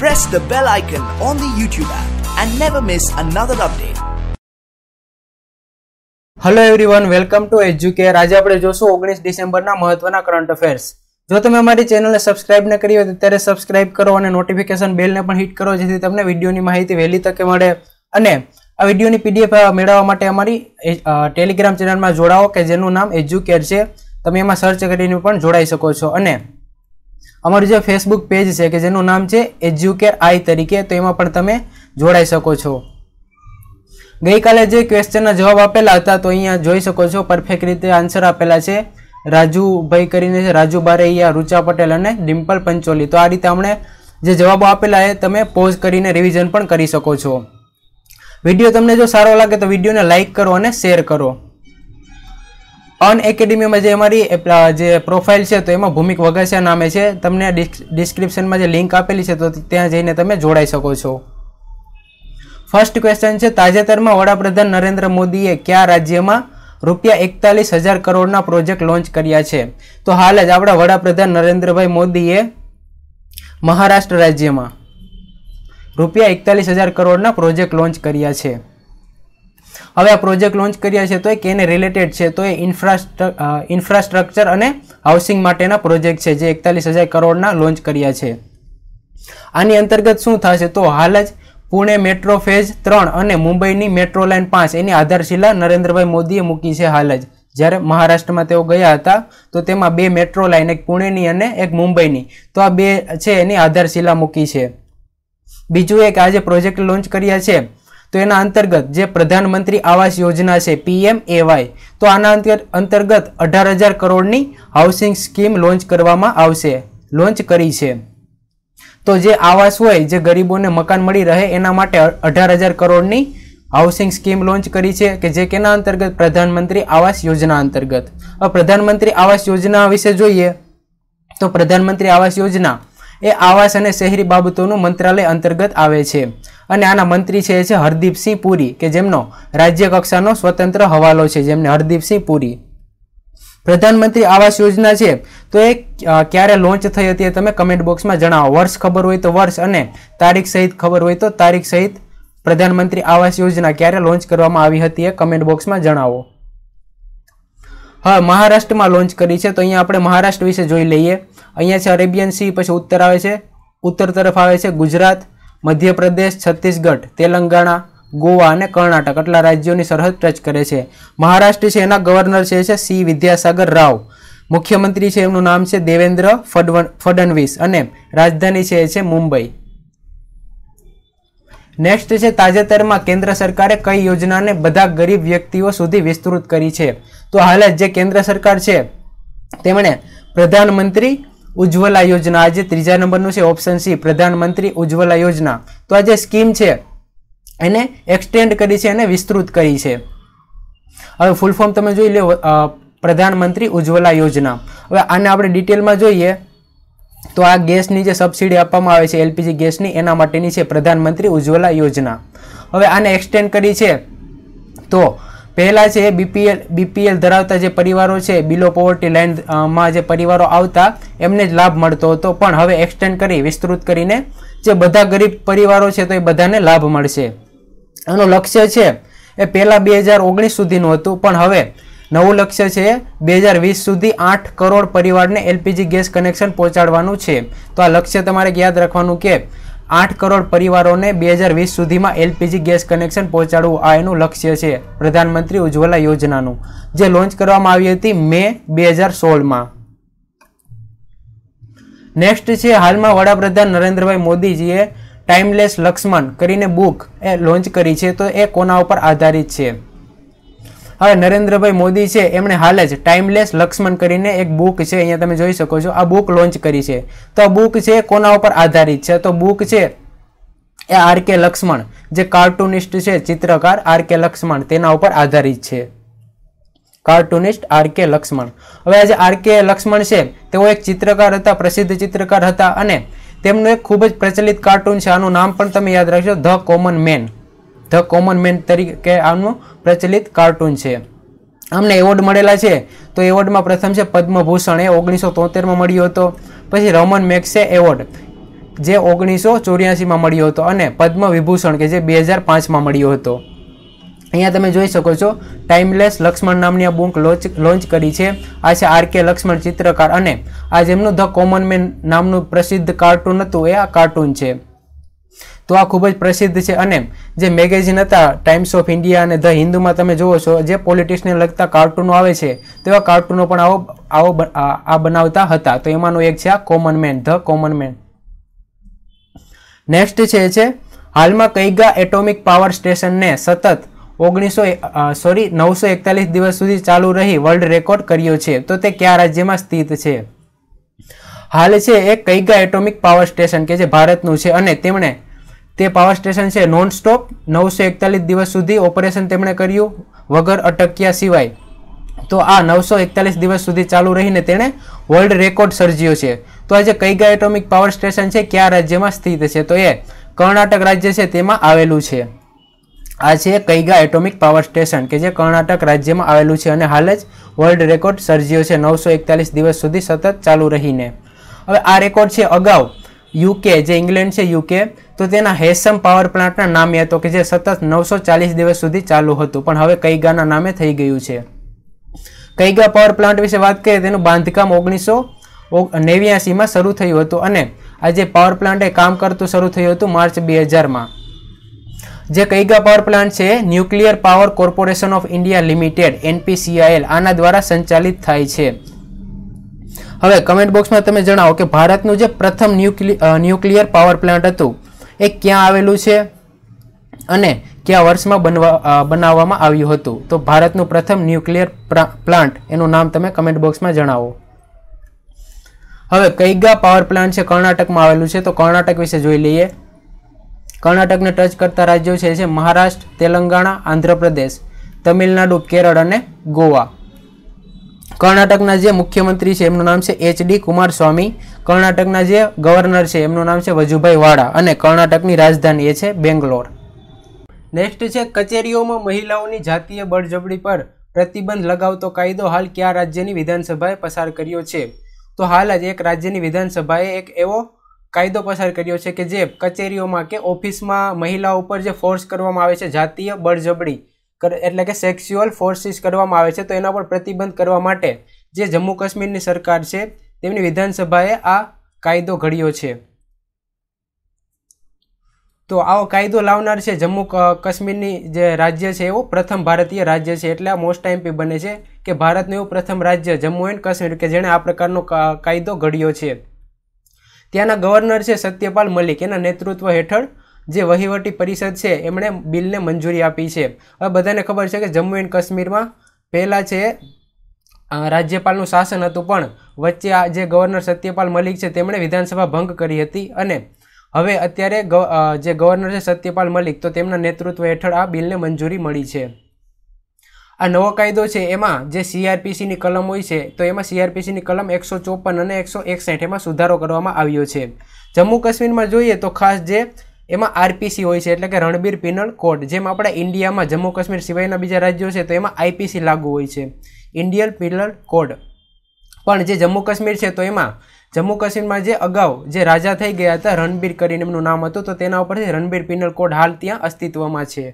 press the bell icon on the YouTube app and never miss another update. Hello everyone welcome to Educare આજે આપણે જોશું ઓગણીસ ડિસેમ્બરના મહત્વના કરંટ અફેર્સ જો તમે અમારી ચેનલને સબસ્ક્રાઇબ ન કરી હોય તો ત્યારે સબસ્ક્રાઈબ કરો અને નોટિફિકેશન બેલને પણ હિટ કરો જેથી તમને વિડીયોની માહિતી વહેલી તકે મળે અને આ વિડીયોની પીડીએફ મેળવવા માટે અમારી ટેલિગ્રામ ચેનલમાં જોડાઓ કે જેનું નામ એજ્યુકેર છે તમે એમાં સર્ચ કરીને પણ જોડાઈ શકો છો અને અમારું જે ફેસબુક પેજ છે કે જેનું નામ છે એજ્યુકેર આઈ તરીકે તો એમાં પણ તમે જોડાઈ શકો છો ગઈકાલે જે ક્વેશ્ચનના જવાબ આપેલા હતા તો અહીંયા જોઈ શકો છો પરફેક્ટ રીતે આન્સર આપેલા છે રાજુભાઈ કરીને છે રાજુ બારૈયા રુચા પટેલ અને ડિમ્પલ પંચોલી તો આ રીતે આપણે જે જવાબો આપેલા એ તમે પોઝ કરીને રિવિઝન પણ કરી શકો છો વિડીયો તમને જો સારો લાગે તો વિડીયોને લાઇક કરો અને શેર કરો અન એકેડેમીમાં જે અમારી જે પ્રોફાઇલ છે તો એમાં ભૂમિક વઘાસિયા નામે છે તમને ડિસ્ક્રિપ્શનમાં જે લિંક આપેલી છે તો ત્યાં જઈને તમે જોડાઈ શકો છો ફર્સ્ટ ક્વેશ્ચન છે તાજેતરમાં વડાપ્રધાન નરેન્દ્ર મોદીએ કયા રાજ્યમાં રૂપિયા એકતાલીસ હજાર કરોડના પ્રોજેક્ટ લોન્ચ કર્યા છે તો હાલ જ આપણા વડાપ્રધાન નરેન્દ્રભાઈ મોદીએ મહારાષ્ટ્ર રાજ્યમાં રૂપિયા એકતાલીસ હજાર કરોડના પ્રોજેક્ટ લોન્ચ કર્યા છે હવે આ પ્રોજેક્ટ લોન્ચ કર્યા છે તો એ કેને રિલેટેડ છે તો એ ઇન્ફ્રાસ્ટ્રક્ચર અને હાઉસિંગ માટેના પ્રોજેક્ટ છે જે એકતાલીસ હજાર કરોડના લોન્ચ કર્યા છે આની અંતર્ગત શું થશે તો હાલ જ પુણે મેટ્રો ફેઝ ત્રણ અને મુંબઈની મેટ્રો લાઇન પાંચ એની આધારશિલા નરેન્દ્રભાઈ મોદીએ મૂકી છે હાલ જ જ્યારે મહારાષ્ટ્રમાં તેઓ ગયા હતા તો તેમાં બે મેટ્રો લાઇન એક પુણેની અને એક મુંબઈની તો આ બે છે એની આધારશિલા મૂકી છે બીજું એક આજે પ્રોજેક્ટ લોન્ચ કર્યા છે તો એના અંતર્ગત જે પ્રધાનમંત્રી આવાસ યોજના છે પીએમ એવાય તો આના અંતર્ગત અઢાર હજાર કરોડની હાઉસિંગ સ્કીમ લોન્ચ કરવામાં આવશે લોન્ચ કરી છે તો જે આવાસ હોય જે ગરીબોને મકાન મળી રહે એના માટે અઢાર હજાર કરોડની હાઉસિંગ સ્કીમ લોન્ચ કરી છે કે જે કેના અંતર્ગત પ્રધાનમંત્રી આવાસ યોજના અંતર્ગત પ્રધાનમંત્રી આવાસ યોજના વિશે જોઈએ તો પ્રધાનમંત્રી આવાસ યોજના એ આવાસ અને શહેરી બાબતોનું મંત્રાલય અંતર્ગત આવે છે અને આના મંત્રી છે એ છે હરદીપસિંહ પુરી કે જેમનો રાજ્ય કક્ષાનો સ્વતંત્ર હવાલો છે જેમને હરદીપસિંહ પુરી પ્રધાનમંત્રી આવાસ યોજના છે તો એ ક્યારે લોન્ચ થઈ હતી એ તમે કમેન્ટ બોક્સમાં જણાવો વર્ષ ખબર હોય તો વર્ષ અને તારીખ સહિત ખબર હોય તો તારીખ સહિત પ્રધાનમંત્રી આવાસ યોજના ક્યારે લોન્ચ કરવામાં આવી હતી એ કમેન્ટ બોક્સમાં જણાવો હા મહારાષ્ટ્રમાં લોન્ચ કરી છે તો અહીંયા આપણે મહારાષ્ટ્ર વિશે જોઈ લઈએ અહીંયા છે અરેબિયન સી પછી ઉત્તર આવે છે ઉત્તર તરફ આવે છે ગુજરાત મધ્યપ્રદેશ છત્તીસગઢ તેલંગાણા ગોવા અને કર્ણાટક આટલા રાજ્યોની સરહદ ટચ કરે છે મહારાષ્ટ્ર છે એના ગવર્નર છે સી વિદ્યાસાગર રાવ મુખ્યમંત્રી છે એમનું નામ છે દેવેન્દ્ર ફડણવીસ અને રાજધાની છે છે મુંબઈ નેક્સ્ટ છે તાજેતરમાં કેન્દ્ર સરકારે કઈ યોજનાને બધા ગરીબ વ્યક્તિઓ સુધી વિસ્તૃત કરી છે તો હાલ જે કેન્દ્ર સરકાર છે તેમણે પ્રધાનમંત્રી ઉજ્જવલા યોજના આજે ત્રીજા નંબરનું છે ઓપ્શન સી પ્રધાનમંત્રી ઉજ્જવલા યોજના તો આ જે સ્કીમ છે એને એક્સટેન્ડ કરી છે અને વિસ્તૃત કરી છે હવે ફૂલ ફોર્મ તમે જોઈ લો પ્રધાનમંત્રી ઉજ્જવલા યોજના હવે આને આપણે ડિટેલમાં જોઈએ તો આ ગેસની જે સબસિડી આપવામાં આવે છે એલપીજી ગેસની એના માટેની છે પ્રધાનમંત્રી ઉજ્જવલા યોજના હવે આને એક્સટેન્ડ કરી છે તો પહેલાં છે બીપીએલ બીપીએલ ધરાવતા જે પરિવારો છે બિલો પોવર્ટી લાઇનમાં જે પરિવારો આવતા એમને જ લાભ મળતો હતો પણ હવે એક્સટેન્ડ કરી વિસ્તૃત કરીને જે બધા ગરીબ પરિવારો છે તો એ બધાને લાભ મળશે એનું લક્ષ્ય છે એ પહેલાં બે હજાર ઓગણીસ સુધીનું હતું પણ હવે નવું લક્ષ્ય છે બે હજાર વીસ સુધી આઠ કરોડ પરિવારને એલપીજી ગેસ કનેક્શન પહોંચાડવાનું છે તો આ લક્ષ્ય તમારે યાદ રાખવાનું કે આઠ કરોડ પરિવારોને બે હજાર વીસ સુધીમાં એલપીજી ગેસ કનેક્શન પહોંચાડવું આ એનું લક્ષ્ય છે પ્રધાનમંત્રી ઉજ્જવલા યોજનાનું જે લોન્ચ કરવામાં આવી હતી મે બે હજાર સોળમાં નેક્સ્ટ છે હાલમાં વડાપ્રધાન નરેન્દ્રભાઈ મોદીજીએ ટાઈમલેસ લક્ષ્મણ કરીને બુક એ લોન્ચ કરી છે તો એ કોના ઉપર આધારિત છે હવે નરેન્દ્રભાઈ મોદી છે એમણે હાલ જ ટાઈમલેસ લક્ષ્મણ કરીને એક બુક છે અહીંયા તમે જોઈ શકો છો આ બુક લોન્ચ કરી છે તો આ બુક છે કોના ઉપર આધારિત છે તો બુક છે એ આર કે લક્ષ્મણ જે કાર્ટુનિસ્ટ છે ચિત્રકાર આર કે લક્ષ્મણ તેના ઉપર આધારિત છે કાર્ટુનિસ્ટ આર કે લક્ષ્મણ હવે આજે આર કે લક્ષ્મણ છે તેઓ એક ચિત્રકાર હતા પ્રસિદ્ધ ચિત્રકાર હતા અને તેમનું એક ખૂબ જ પ્રચલિત કાર્ટૂન છે આનું નામ પણ તમે યાદ રાખજો the common man the common man તરીકે આનું પ્રચલિત કાર્ટૂન છે અમને એવોર્ડ મળેલા છે તો એવોર્ડમાં પ્રથમ છે પદ્મભૂષણ એ ઓગણીસો તોતેરમાં મળ્યો હતો પછી રમન મેક્સે એવોર્ડ જે ઓગણીસો ચોર્યાસીમાં મળ્યો હતો અને પદ્મ વિભૂષણ કે જે બે હજાર પાંચમાં મળ્યો હતો અહીંયા તમે જોઈ શકો છો ટાઈમલેસ લક્ષ્મણ નામની આ બુક લોન્ચ લોન્ચ કરી છે આ છે આર કે લક્ષ્મણ ચિત્રકાર અને આ જેમનું ધ કોમન મેન નામનું પ્રસિદ્ધ કાર્ટૂન હતું એ આ કાર્ટૂન છે તો આ ખૂબ જ પ્રસિદ્ધ છે અને જે મેગેઝિન હતા ટાઈમ્સ ઓફ ઇન્ડિયા અને ધ હિન્દુમાં તમે જુઓ છો જે પોલિટિક્સને લગતા કાર્ટૂનો આવે છે તેવા કાર્ટૂનો પણ આવો આવો આ બનાવતા હતા તો એમાંનો એક છે આ common man the common man next છે એ છે હાલમાં કૈગા એટોમિક પાવર સ્ટેશનને સતત ઓગણીસો સોરી નવસો એકતાલીસ દિવસ સુધી ચાલુ રહી વર્લ્ડ રેકોર્ડ કર્યો છે તો તે કયા રાજ્યમાં સ્થિત છે હાલ છે એ કૈગા એટોમિક પાવર સ્ટેશન કે જે ભારતનું છે અને તેમણે તે પાવર સ્ટેશન છે નોન સ્ટોપ નવસો એકતાલીસ દિવસ સુધી ઓપરેશન તેમણે કર્યું વગર અટક્યા સિવાય તો આ નવસો એકતાલીસ દિવસ સુધી ચાલુ રહીને તેણે વર્લ્ડ રેકોર્ડ સર્જ્યો છે તો આજે કઈગા એટોમિક પાવર સ્ટેશન છે કયા રાજ્યમાં સ્થિત છે તો એ કર્ણાટક રાજ્ય છે તેમાં આવેલું છે આ છે કૈગા એટોમિક પાવર સ્ટેશન કે જે કર્ણાટક રાજ્યમાં આવેલું છે અને હાલ જ વર્લ્ડ રેકોર્ડ સર્જ્યો છે નવસો એકતાલીસ દિવસ સુધી સતત ચાલુ રહીને હવે આ રેકોર્ડ છે અગાઉ યુકે જે ઇંગ્લેન્ડ છે યુકે તો તેના હેસમ પાવર પ્લાન્ટના નામે હતો કે જે સતત નવસો ચાલીસ દિવસ સુધી ચાલુ હતું પણ હવે કૈગાના નામે થઈ ગયું છે કૈગા પાવર પ્લાન્ટ વિશે વાત કરીએ તેનું બાંધકામ ઓગણીસો નેવ્યાસીમાં શરૂ થયું હતું અને આજે પાવર પ્લાન્ટે કામ કરતું શરૂ થયું હતું માર્ચ બે હજારમાં જે કૈગા પાવર પ્લાન્ટ છે nuclear power corporation of India limited NPCIL આના દ્વારા સંચાલિત થાય છે હવે કમેન્ટ બોક્સમાં તમે જણાવો કે ભારતનું જે પ્રથમ ન્યુક્લિયર પાવર પ્લાન્ટ હતું એ ક્યાં આવેલું છે અને ક્યાં વર્ષમાં બનવા બનાવવામાં આવ્યું હતું તો ભારતનું પ્રથમ ન્યુક્લિયર પ્લાન્ટ એનું નામ તમે કમેન્ટ બોક્સમાં જણાવો હવે કૈગા પાવર પ્લાન્ટ છે કર્ણાટકમાં આવેલું છે તો કર્ણાટક વિશે જોઈ લઈએ કર્ણાટકને ટચ કરતા રાજ્યો છે મહારાષ્ટ્ર તેલંગાણા આંધ્રપ્રદેશ તમિલનાડુ કેરળ અને ગોવા કર્ણાટકના જે મુખ્યમંત્રી છે એમનું નામ છે એચ ડી કુમારસ્વામી કર્ણાટકના જે ગવર્નર છે એમનું નામ છે વજુભાઈ વાળા અને કર્ણાટકની રાજધાની એ છે બેંગ્લોર નેક્સ્ટ છે કચેરીઓમાં મહિલાઓની જાતીય બળજબડી પર પ્રતિબંધ લગાવતો કાયદો હાલ કયા રાજ્યની વિધાનસભાએ પસાર કર્યો છે તો હાલ જ એક રાજ્યની વિધાનસભાએ એક એવો કાયદો પસાર કર્યો છે કે જે કચેરીઓમાં કે ઓફિસમાં મહિલાઓ ઉપર જે ફોર્સ કરવામાં આવે છે જાતીય બળજબડી એટલે કે સેક્સ્યુઅલ ફોર્સિસ કરવામાં આવે છે તો એના પર પ્રતિબંધ કરવા માટે જે જમ્મુ કાશ્મીરની સરકાર છે તેમની વિધાનસભાએ આ કાયદો ઘડ્યો છે તો આવો કાયદો લાવનાર છે જમ્મુ કાશ્મીરની જે રાજ્ય છે એવું પ્રથમ ભારતીય રાજ્ય છે એટલે આ મોસ્ટ ટાઈમપી બને છે કે ભારતનું એવું પ્રથમ રાજ્ય જમ્મુ એન્ડ કાશ્મીર કે જેણે આ પ્રકારનો કાયદો ઘડ્યો છે ત્યાંના ગવર્નર છે સત્યપાલ મલિક એના નેતૃત્વ હેઠળ જે વહીવટી પરિષદ છે એમણે બિલને મંજૂરી આપી છે હવે બધાને ખબર છે કે જમ્મુ એન્ડ કાશ્મીરમાં પહેલાં છે રાજ્યપાલનું શાસન હતું પણ વચ્ચે આ જે ગવર્નર સત્યપાલ મલિક છે તેમણે વિધાનસભા ભંગ કરી હતી અને હવે અત્યારે જે ગવર્નર છે સત્યપાલ મલિક તો તેમના નેતૃત્વ હેઠળ આ બિલને મંજૂરી મળી છે આ નવો કાયદો છે એમાં જે સીઆરપીસીની કલમ હોય છે તો એમાં સીઆરપીસીની કલમ એકસો ચોપન અને એકસો એકસઠ એમાં સુધારો કરવામાં આવ્યો છે જમ્મુ કાશ્મીરમાં જોઈએ તો ખાસ જે એમાં આરપીસી હોય છે એટલે કે રણબીર પિનલ કોડ જેમ આપણા ઇન્ડિયામાં જમ્મુ કાશ્મીર સિવાયના બીજા રાજ્યો છે તો એમાં આઈપીસી લાગુ હોય છે ઇન્ડિયન પિનલ કોડ પણ જે જમ્મુ કાશ્મીર છે તો એમાં જમ્મુ કાશ્મીરમાં જે અગાઉ જે રાજા થઈ ગયા હતા રણબીર કરીને એમનું નામ હતું તો તેના ઉપરથી રણબીર પિનલ કોડ હાલ ત્યાં અસ્તિત્વમાં છે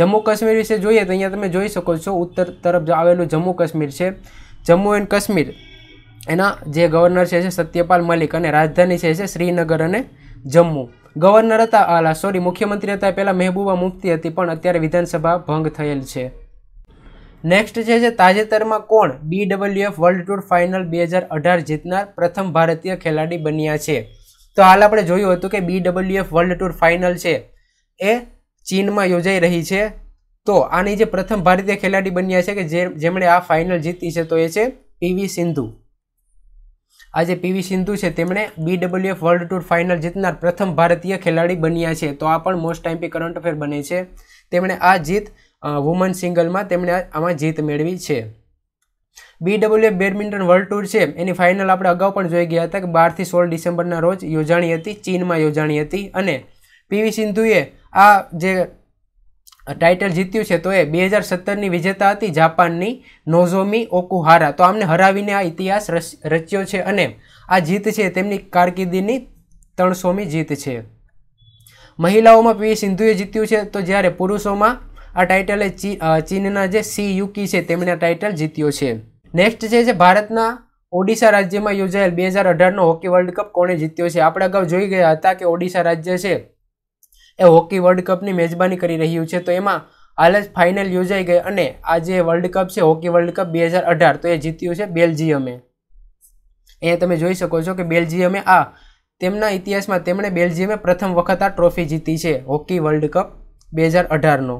જમ્મુ કાશ્મીર વિશે જોઈએ તો અહીંયા તમે જોઈ શકો છો ઉત્તર તરફ આવેલું જમ્મુ કાશ્મીર છે જમ્મુ એન્ડ કાશ્મીર એના જે ગવર્નર છે સત્યપાલ મલિક અને રાજધાની છે શ્રીનગર અને જમ્મુ ગવર્નર હતા આલા સોરી મુખ્યમંત્રી હતા પહેલાં મહેબૂબા મુફ્તી હતી પણ અત્યારે વિધાનસભા ભંગ થયેલ છે નેક્સ્ટ છે જે તાજેતરમાં કોણ B WF world tour final બે હજાર અઢાર જીતનાર પ્રથમ ભારતીય ખેલાડી બન્યા છે તો હાલ આપણે જોયું હતું કે B WF world tour final છે એ ચીનમાં યોજાઈ રહી છે તો આની જે પ્રથમ ભારતીય ખેલાડી બન્યા છે કે જે જેમણે આ ફાઇનલ જીતી છે તો એ છે પીવી સિંધુ આજે પીવી સિંધુ છે તેમણે બીડબ્લ્યુએફ વર્લ્ડ ટૂર ફાઇનલ જીતનાર પ્રથમ ભારતીય ખેલાડી બન્યા છે તો આ પણ most time P current affair બને છે તેમણે આ જીત વુમન સિંગલમાં તેમણે આમાં જીત મેળવી છે બીડબ્લ્યુએફ બેડમિન્ટન વર્લ્ડ ટૂર છે એની ફાઇનલ આપણે અગાઉ પણ જોઈ ગયા હતા કે બારથી સોળ ડિસેમ્બરના રોજ યોજાણી હતી ચીનમાં યોજાણી હતી અને પીવી સિંધુએ આ જે ટાઇટલ જીત્યું છે તો એ બે હજાર સત્તરની વિજેતા હતી જાપાનની નોઝોમી ઓકુહારા તો આમને હરાવીને આ ઇતિહાસ રચ્યો છે અને આ જીત છે તેમની કારકિર્દીની ત્રણસોમી જીત છે મહિલાઓમાં પીવી સિંધુએ જીત્યું છે તો જ્યારે પુરુષોમાં આ ટાઇટલે ચીનના જે સી યુકી છે તેમણે આ ટાઇટલ જીત્યો છે નેક્સ્ટ છે જે ભારતના ઓડિશા રાજ્યમાં યોજાયેલ બે હજાર અઢારનો હોકી વર્લ્ડ કપ કોણે જીત્યો છે આપણે અગાઉ જોઈ ગયા હતા કે ઓડિશા રાજ્ય છે એ હોકી વર્લ્ડ કપની મેજબાની કરી રહ્યું છે તો એમાં હાલ જ ફાઇનલ યોજાઈ ગઈ અને આ જે વર્લ્ડ કપ છે હોકી વર્લ્ડ કપ બે હજાર અઢાર તો એ જીત્યું છે બેલ્જિયમે અહીંયા તમે જોઈ શકો છો કે બેલ્જિયમે આ તેમના ઇતિહાસમાં તેમણે બેલ્જિયમે પ્રથમ વખત આ ટ્રોફી જીતી છે હોકી વર્લ્ડ કપ બે હજાર અઢારનો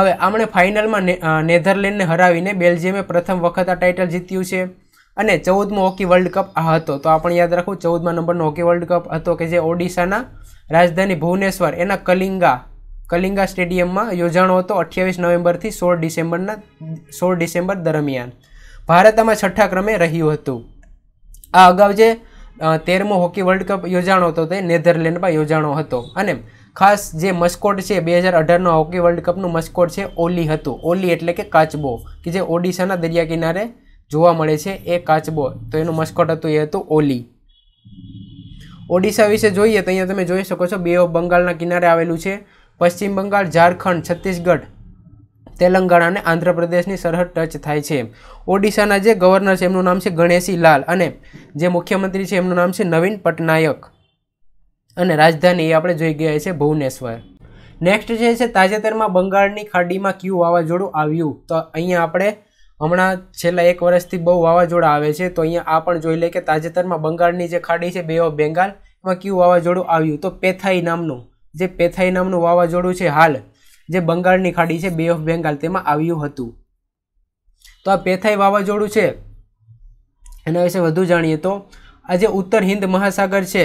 હવે આમણે ફાઇનલમાં નેધરલેન્ડને હરાવીને બેલ્જિયમે પ્રથમ વખત આ ટાઇટલ જીત્યું છે અને ચૌદમો હોકી વર્લ્ડ કપ આ હતો તો આપણે યાદ રાખવું ચૌદમા નંબરનો હોકી વર્લ્ડ કપ હતો કે જે ઓડિશાના રાજધાની ભુવનેશ્વર એના કલિંગા કલિંગા સ્ટેડિયમમાં યોજાણો હતો અઠ્યાવીસ નવેમ્બરથી સોળ ડિસેમ્બરના સોળ ડિસેમ્બર દરમિયાન ભારત આમાં છઠ્ઠા ક્રમે રહ્યું હતું આ અગાઉ જે તેરમો હોકી વર્લ્ડ કપ યોજાણો હતો તે નેધરલેન્ડમાં યોજાણો હતો અને ખાસ જે મસ્કોટ છે બે હજાર અઢારનો હોકી વર્લ્ડ કપનું મસ્કોટ છે ઓલી હતું ઓલી એટલે કે કાચબો કે જે ઓડિશાના દરિયા કિનારે જોવા મળે છે એ કાચબો તો એનું મસ્કોટ હતું એ હતું ઓલી ઓડિશા વિશે જોઈએ તો અહીંયા તમે જોઈ શકો છો બે ઓફ બંગાળના કિનારે આવેલું છે પશ્ચિમ બંગાળ ઝારખંડ છત્તીસગઢ તેલંગાણા અને આંધ્રપ્રદેશની સરહદ ટચ થાય છે ઓડિશાના જે ગવર્નર છે એમનું નામ છે ગણેશી લાલ અને જે મુખ્યમંત્રી છે એમનું નામ છે નવીન પટનાયક અને રાજધાની એ આપણે જોઈ ગયા છે ભુવનેશ્વર નેક્સ્ટ જે છે તાજેતરમાં બંગાળની ખાડીમાં ક્યુ વાવાઝોડું આવ્યું તો અહીંયા આપણે હમણાં છેલ્લા એક વર્ષથી બહુ વાવાઝોડા આવે છે તો અહીંયા આ પણ જોઈ લે કે તાજેતરમાં બંગાળની જે ખાડી છે બે ઓફ બેંગાલ એમાં કયું વાવાઝોડું આવ્યું તો પેથાઈ નામનું જે પેથાઈ નામનું વાવાઝોડું છે હાલ જે બંગાળની ખાડી છે બે ઓફ બેંગાલ તેમાં આવ્યું હતું તો આ પેથાઈ વાવાઝોડું છે એના વિશે વધુ જાણીએ તો આ જે ઉત્તર હિન્દ મહાસાગર છે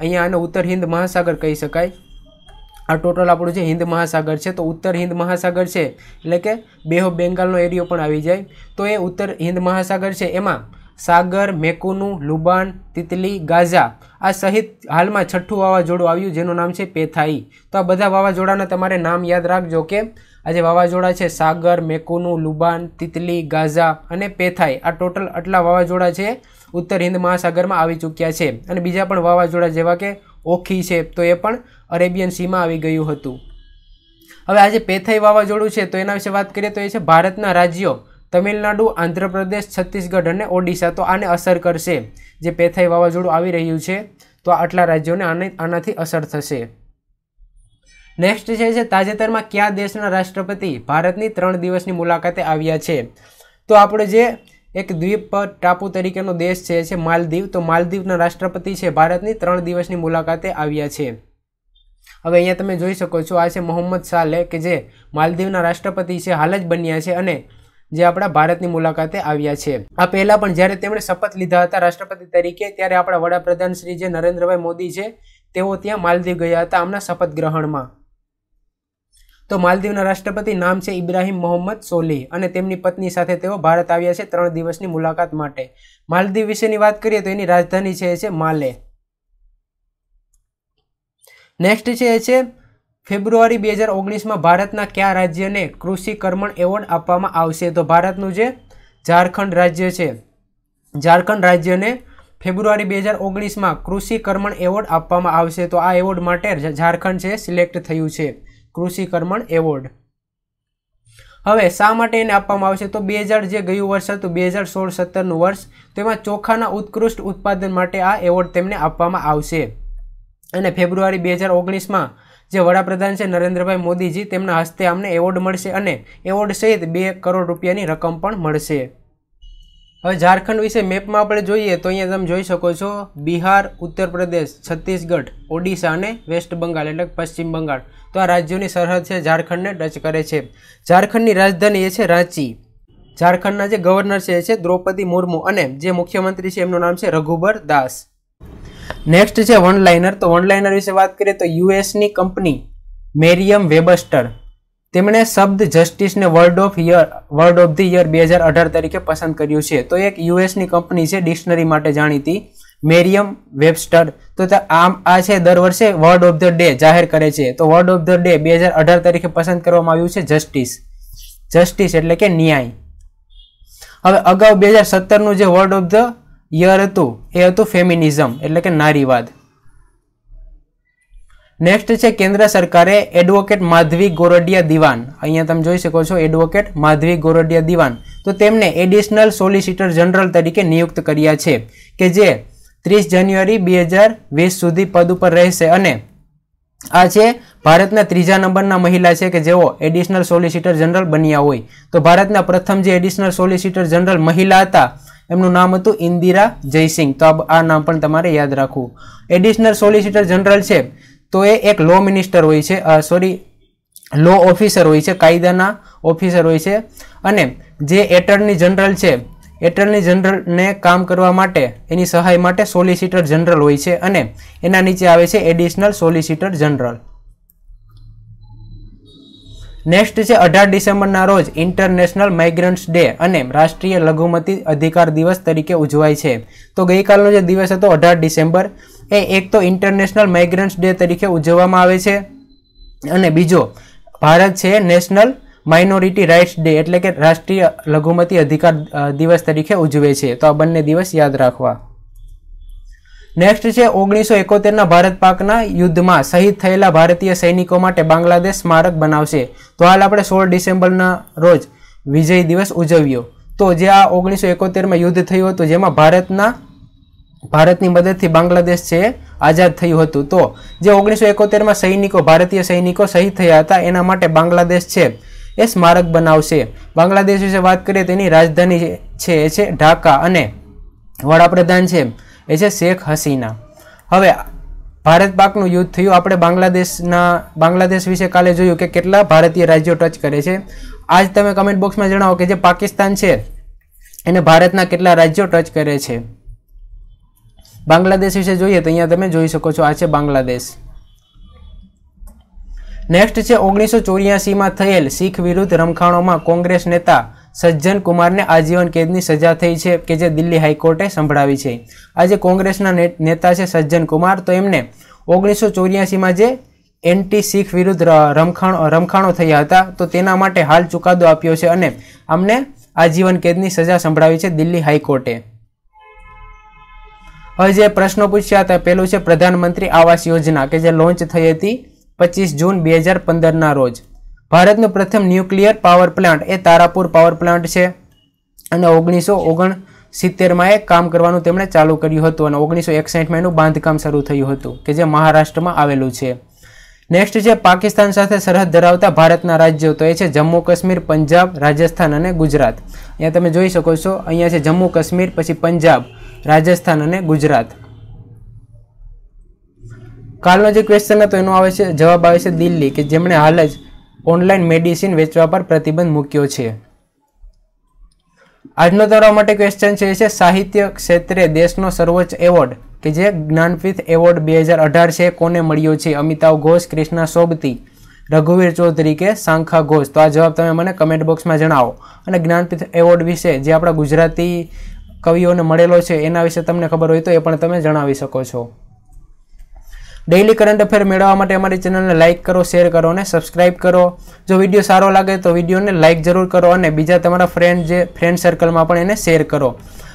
અહીંયા આને ઉત્તર હિન્દ મહાસાગર કહી શકાય આ ટોટલ આપણું છે હિન્દ મહાસાગર છે તો ઉત્તર હિન્દ મહાસાગર છે એટલે કે બેહો બેંગાલનો એરિયો પણ આવી જાય તો એ ઉત્તર હિન્દ મહાસાગર છે એમાં સાગર મેકુનુ લુબાન તિતલી ગાઝા આ સહિત હાલમાં છઠ્ઠું વાવાઝોડું આવ્યું જેનું નામ છે પેથાઈ તો આ બધા વાવાઝોડાના તમારે નામ યાદ રાખજો કે આ જે વાવાઝોડા છે સાગર મેકુનુ લુબાન તિતલી ગાઝા અને પેથાઈ આ ટોટલ આટલા વાવાઝોડા છે ઉત્તર હિન્દ મહાસાગરમાં આવી ચૂક્યા છે અને બીજા પણ વાવાઝોડા જેવા કે ઓખી છે તો એ પણ અરેબિયન સીમાં આવી ગયું હતું હવે આજે પેથાઈ વાવાઝોડું છે તો એના વિશે વાત કરીએ તો એ છે ભારતના રાજ્યો તમિલનાડુ આંધ્રપ્રદેશ છત્તીસગઢ અને ઓડિશા તો આને અસર કરશે જે પેથાઈ વાવાઝોડું આવી રહ્યું છે તો આટલા રાજ્યોને આને આનાથી અસર થશે નેક્સ્ટ છે જે તાજેતરમાં કયા દેશના રાષ્ટ્રપતિ ભારતની ત્રણ દિવસની મુલાકાતે આવ્યા છે તો આપણે જે એક દ્વીપ પર ટાપુ તરીકેનો દેશ છે છે માલદીવ તો માલદીવના રાષ્ટ્રપતિ છે ભારતની ત્રણ દિવસની મુલાકાતે આવ્યા છે હવે અહીંયા તમે જોઈ શકો છો આ છે મોહમ્મદ સાલે કે જે માલદીવના રાષ્ટ્રપતિ છે હાલ જ બન્યા છે અને જે આપણા ભારતની મુલાકાતે આવ્યા છે આ પહેલાં પણ જ્યારે તેમણે શપથ લીધા હતા રાષ્ટ્રપતિ તરીકે ત્યારે આપણા વડાપ્રધાન શ્રી જે નરેન્દ્રભાઈ મોદી છે તેઓ ત્યાં માલદીવ ગયા હતા આમના શપથ ગ્રહણમાં તો માલદીવના રાષ્ટ્રપતિ નામ છે ઇબ્રાહિમ મોહમ્મદ સોલી અને તેમની પત્ની સાથે તેઓ ભારત આવ્યા છે ત્રણ દિવસની મુલાકાત માટે માલદીવ વિશેની વાત કરીએ તો એની રાજધાની છે માલે નેક્સ્ટ છે છે ફેબ્રુઆરી બે હજાર ઓગણીસમાં ભારતના કયા રાજ્યને કૃષિ કર્મણ એવોર્ડ આપવામાં આવશે તો ભારતનું જે ઝારખંડ રાજ્ય છે ઝારખંડ રાજ્યને ફેબ્રુઆરી બે હજાર ઓગણીસમાં કૃષિ કર્મણ એવોર્ડ આપવામાં આવશે તો આ એવોર્ડ માટે ઝારખંડ છે સિલેક્ટ થયું છે કૃષિ કર્મણ એવોર્ડ હવે શા માટે એને આપવામાં આવશે તો બે હજાર જે ગયું વર્ષ હતું બે હજાર સોળ સત્તરનું વર્ષ તેમાં ચોખાના ઉત્કૃષ્ટ ઉત્પાદન માટે આ એવોર્ડ તેમને આપવામાં આવશે અને ફેબ્રુઆરી બે હજાર ઓગણીસમાં જે વડાપ્રધાન છે નરેન્દ્રભાઈ મોદીજી તેમના હસ્તે અમને એવોર્ડ મળશે અને એવોર્ડ સહિત બે કરોડ રૂપિયાની રકમ પણ મળશે હવે ઝારખંડ વિશે મેપમાં આપણે જોઈએ તો અહીંયા તમે જોઈ શકો છો બિહાર ઉત્તર પ્રદેશ છત્તીસગઢ ઓડિશા અને વેસ્ટ બંગાળ એટલે પશ્ચિમ બંગાળ તો આ રાજ્યોની સરહદ છે ઝારખંડને ટચ કરે છે ઝારખંડની રાજધાની એ છે રાંચી ઝારખંડના જે ગવર્નર છે એ છે દ્રૌપદી મુર્મુ અને જે મુખ્યમંત્રી છે એમનું નામ છે રઘુબર દાસ નેક્સ્ટ છે વન લાઇનર તો વન લાઇનર વિશે વાત કરીએ તો યુએસની કંપની મેરિયમ વેબસ્ટર તેમણે શબ્દ જસ્ટિસને word of year word of the year બે હજાર અઢાર તરીકે પસંદ કર્યું છે તો એક યુએસની કંપની છે ડિક્શનરી માટે જાણીતી મેરિયમ વેબસ્ટર તો આમ આ છે દર વર્ષે વર્ડ ઓફ ધ ડે જાહેર કરે છે તો વર્ડ ઓફ ધ ડે બે હજાર અઢાર તરીકે પસંદ કરવામાં આવ્યું છે જસ્ટિસ જસ્ટિસ એટલે કે ન્યાય હવે અગાઉ બે હજાર સત્તરનું જે વર્ડ ઓફ ધ યર હતું એ હતું ફેમિનિઝમ એટલે કે નારીવાદ નેક્સ્ટ છે કેન્દ્ર સરકારે એડવોકેટ માધવી ગોરડિયા દિવાન અહીંયા તમે જોઈ શકો છો એડવોકેટ માધવી ગોરડિયા દિવાન તો તેમને એડિશનલ સોલિસિટર જનરલ તરીકે નિયુક્ત કર્યા છે કે જે ત્રીસ જાન્યુઆરી બે હજાર વીસ સુધી પદ ઉપર રહેશે અને આ છે ભારતના ત્રીજા નંબરના મહિલા છે કે જેઓ એડિશનલ સોલિસિટર જનરલ બન્યા હોય તો ભારતના પ્રથમ જે એડિશનલ સોલિસિટર જનરલ મહિલા હતા એમનું નામ હતું ઇન્દિરા જયસિંહ તો આ નામ પણ તમારે યાદ રાખવું એડિશનલ સોલિસિટર જનરલ છે તો એ એક લો મિનિસ્ટર હોય છે સોરી લો ઓફિસર હોય છે કાયદાના ઓફિસર હોય છે અને જે એટર્ની જનરલ છે એટર્ની જનરલને કામ કરવા માટે એની સહાય માટે સોલિસિટર જનરલ હોય છે અને એના નીચે આવે છે એડિશનલ સોલિસિટર જનરલ નેક્સ્ટ છે અઢાર ડિસેમ્બરના રોજ ઇન્ટરનેશનલ માઇગ્રન્ટ્સ ડે અને રાષ્ટ્રીય લઘુમતી અધિકાર દિવસ તરીકે ઉજવાય છે તો ગઈકાલનો જે દિવસ હતો અઢાર ડિસેમ્બર એ એક તો ઇન્ટરનેશનલ માઇગ્રન્ટ્સ ડે તરીકે ઉજવવામાં આવે છે અને બીજો ભારત છે નેશનલ માઇનોરિટી રાઇટ્સ ડે એટલે કે રાષ્ટ્રીય લઘુમતી અધિકાર દિવસ તરીકે ઉજવે છે તો આ બંને દિવસ યાદ રાખવા નેક્સ્ટ છે ઓગણીસો એકોતેરના ભારત પાકના યુદ્ધમાં શહીદ થયેલા ભારતીય સૈનિકો માટે બાંગ્લાદેશ સ્મારક બનાવશે તો હાલ આપણે સોળ ડિસેમ્બરના રોજ વિજય દિવસ ઉજવ્યો તો જે આ ઓગણીસો એકોતેરમાં યુદ્ધ થયું હતું જેમાં ભારતના ભારતની મદદથી બાંગ્લાદેશ છે આઝાદ થયું હતું તો જે ઓગણીસો એકોતેરમાં સૈનિકો ભારતીય સૈનિકો શહીદ થયા હતા એના માટે બાંગ્લાદેશ છે એ સ્મારક બનાવશે બાંગ્લાદેશ વિશે વાત કરીએ તેની રાજધાની છે એ છે ઢાકા અને વડાપ્રધાન છે એ છે શેખ હસીના હવે ભારત પાકનું યુદ્ધ થયું આપણે બાંગ્લાદેશના બાંગ્લાદેશ વિશે કાલે જોયું કે કેટલા ભારતીય રાજ્યો ટચ કરે છે આજ તમે કમેન્ટ બોક્સમાં જણાવો કે જે પાકિસ્તાન છે એને ભારતના કેટલા રાજ્યો ટચ કરે છે બાંગ્લાદેશ વિશે જોઈએ તો અહીંયા તમે જોઈ શકો છો આ છે બાંગ્લાદેશ નેક્સ્ટ છે ઓગણીસો ચોર્યાસીમાં થયેલ શીખ વિરુદ્ધ રમખાણોમાં કોંગ્રેસ નેતા સજ્જન કુમારને આજીવન કેદની સજા થઈ છે કે જે દિલ્હી હાઈકોર્ટે સંભળાવી છે આજે જે કોંગ્રેસના નેતા છે સજ્જન કુમાર તો એમને ઓગણીસો ચોર્યાસીમાં જે એન્ટી શીખ વિરુદ્ધ રમખાણો રમખાણો થયા હતા તો તેના માટે હાલ ચુકાદો આપ્યો છે અને અમને આજીવન કેદની સજા સંભળાવી છે દિલ્હી હાઈકોર્ટે હવે જે પ્રશ્નો પૂછ્યા હતા પહેલું છે પ્રધાનમંત્રી આવાસ યોજના કે જે લોન્ચ થઈ હતી પચીસ જૂન બે હજાર પંદરના રોજ ભારતનો પ્રથમ ન્યુક્લિયર પાવર પ્લાન્ટ એ તારાપુર પાવર પ્લાન્ટ છે અને ઓગણીસો ઓગણ સિત્તેરમાં એ કામ કરવાનું તેમણે ચાલુ કર્યું હતું અને ઓગણીસો એકસાઠમાં એનું બાંધકામ શરૂ થયું હતું કે જે મહારાષ્ટ્રમાં આવેલું છે નેક્સ્ટ છે પાકિસ્તાન સાથે સરહદ ધરાવતા ભારતના રાજ્યો તો એ છે જમ્મુ કાશ્મીર પંજાબ રાજસ્થાન અને ગુજરાત અહીંયા તમે જોઈ શકો છો અહીંયા છે જમ્મુ કાશ્મીર પછી પંજાબ રાજસ્થાન અને ગુજરાત કાલનો જે ક્વેશ્ચન હતો એનો આવે છે જવાબ આવે છે દિલ્હી કે જેમણે હાલ જ ઓનલાઈન મેડિસિન વેચવા પર પ્રતિબંધ મૂક્યો છે આજનો તારવા માટે ક્વેશ્ચન છે છે સાહિત્ય ક્ષેત્રે દેશનો સર્વોચ્ચ એવોર્ડ કે જે જ્ઞાનપીઠ એવોર્ડ બે હજાર અઢાર છે કોને મળ્યો છે અમિતાભ ઘોષ ક્રિષ્ના સોબતી રઘુવીર ચૌધરી કે શાંખા ઘોષ તો આ જવાબ તમે મને કમેન્ટ બોક્સમાં જણાવો અને જ્ઞાનપીઠ એવોર્ડ વિશે જે આપણા ગુજરાતી કવિઓને મળેલો છે એના વિશે તમને ખબર હોય તો એ પણ તમે જણાવી શકો છો ડેઇલી કરંટ અફેર મેળવવા માટે અમારી ચેનલને લાઇક કરો શેર કરો અને સબસ્ક્રાઇબ કરો જો વિડીયો સારો લાગે તો વિડીયોને લાઇક જરૂર કરો અને બીજા તમારા ફ્રેન્ડ જે ફ્રેન્ડ સર્કલમાં પણ એને શેર કરો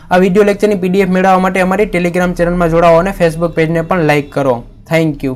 આ વિડીયો લેક્ચરની પીડીએફ મેળવવા માટે અમારી ટેલિગ્રામ ચેનલમાં જોડાવો અને ફેસબુક પેજને પણ લાઇક કરો થેન્ક યુ